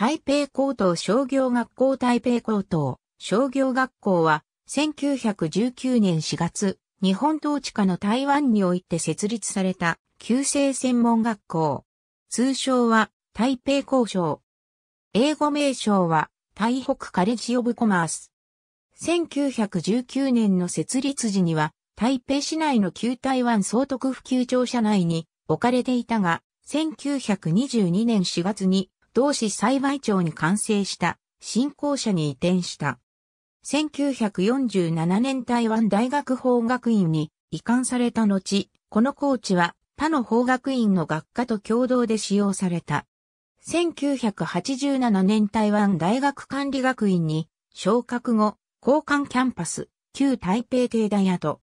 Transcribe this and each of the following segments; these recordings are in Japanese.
台北高等商業学校台北高等商業学校は1919年4月、日本統治下の台湾において設立された旧制専門学校。通称は台北高校。英語名称は台北カレッジオブコマース。1919年の設立時には台北市内の旧台湾総督府旧庁舎内に置かれていたが、1922年4月に同市培町に完成した新校舎に移転した。1947年台湾大学法学院に移管された後、この校地は他の法学院の学科と共同で使用された。1987年台湾大学管理学院に昇格後、交換キャンパス、旧台北帝大宿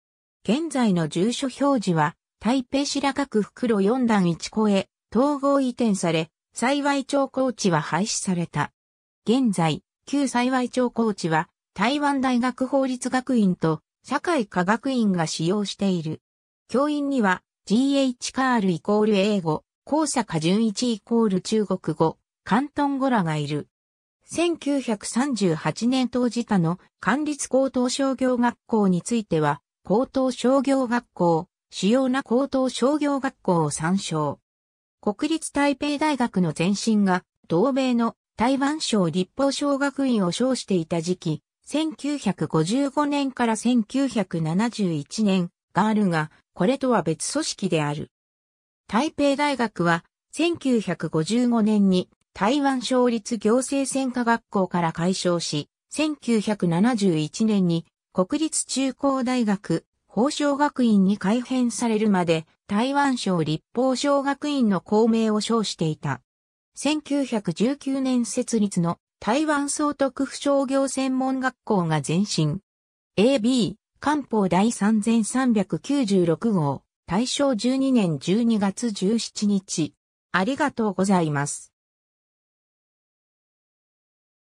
現在の住所表示は、台北白角袋4段1個へ統合移転され、幸い町高地は廃止された。現在、旧幸い町高地は台湾大学法律学院と社会科学院が使用している。教員には GH カールイコール英語、高坂純一イコール中国語、関東語らがいる。1938年当時他の関立高等商業学校については、高等商業学校、主要な高等商業学校を参照。国立台北大学の前身が、同米の台湾省立法小学院を称していた時期、1955年から1971年があるが、これとは別組織である。台北大学は、1955年に台湾省立行政専科学校から解消し、1971年に国立中高大学法商学院に改編されるまで台湾省立法商学院の校名を称していた。1919年設立の台湾総督府商業専門学校が前身。AB、官報第3396号、大正12年12月17日。ありがとうございます。